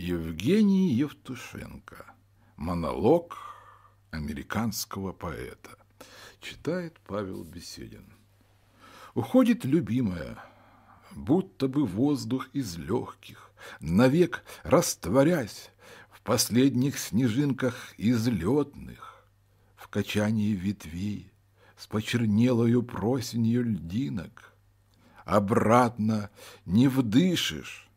Евгений Евтушенко. Монолог американского поэта. Читает Павел Беседин. Уходит любимая, будто бы воздух из легких, навек растворясь в последних снежинках излетных, в качании ветвей с почернелою просенью льдинок. Обратно не вдышишь,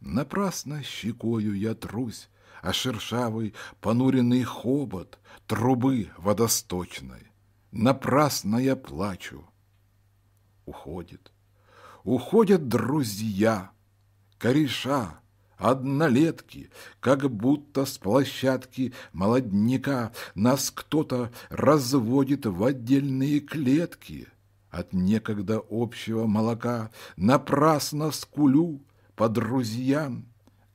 Напрасно щекою я трусь, а шершавый понуренный хобот трубы водосточной. Напрасно я плачу. Уходит, уходят друзья, кореша, однолетки, как будто с площадки молодняка нас кто-то разводит в отдельные клетки. От некогда общего молока напрасно скулю, по друзьям,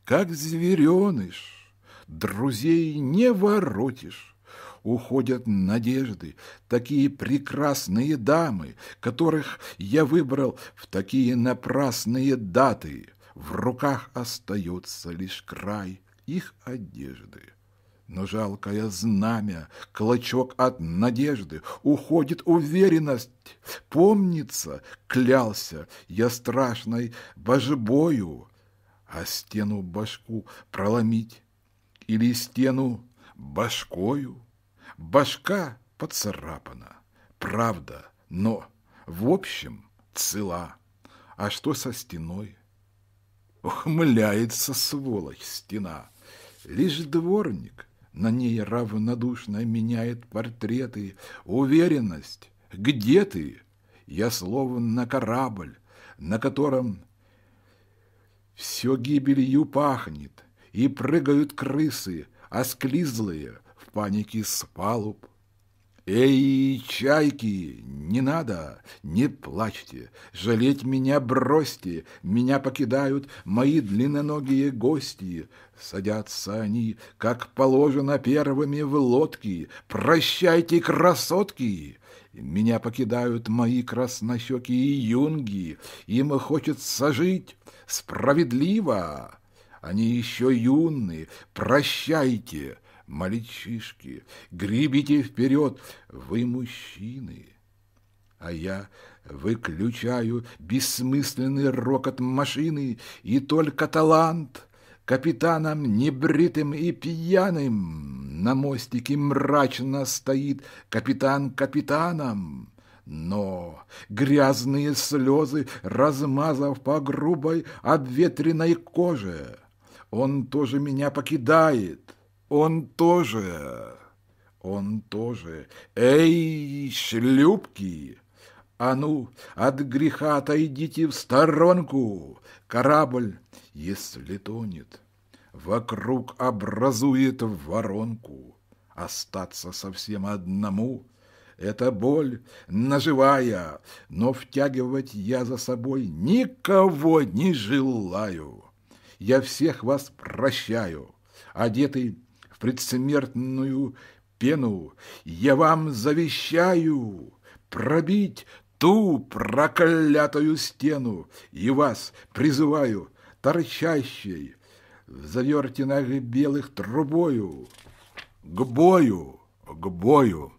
как звереныш, друзей не воротишь. Уходят надежды, такие прекрасные дамы, которых я выбрал в такие напрасные даты. В руках остается лишь край их одежды. Но жалкое знамя, клочок от надежды, Уходит уверенность, помнится, клялся Я страшной божебою, А стену башку проломить Или стену башкою. Башка поцарапана, правда, но, в общем, цела. А что со стеной? Ухмыляется, сволочь, стена. Лишь дворник на ней равнодушно меняет портреты. Уверенность, где ты? Я словно на корабль, на котором все гибелью пахнет, и прыгают крысы, осклизлые в панике с палуб. «Эй, чайки, не надо, не плачьте, жалеть меня бросьте, меня покидают мои длинноногие гости». Садятся они, как положено, первыми в лодки. «Прощайте, красотки!» Меня покидают мои краснощеки и юнги. Им хочется жить справедливо. Они еще юны. Прощайте. Мальчишки, гребите вперед, вы мужчины. А я выключаю бессмысленный рокот машины, и только талант капитаном небритым и пьяным на мостике мрачно стоит капитан капитаном. Но грязные слезы, размазав по грубой обветренной коже, он тоже меня покидает. Он тоже, он тоже. Эй, шлюпки! А ну, от греха отойдите в сторонку. Корабль, если тонет, вокруг образует воронку. Остаться совсем одному — это боль наживая, но втягивать я за собой никого не желаю. Я всех вас прощаю, одетый в предсмертную пену, я вам завещаю пробить ту проклятую стену и вас призываю торчащей в завертинах белых трубою к бою, к бою.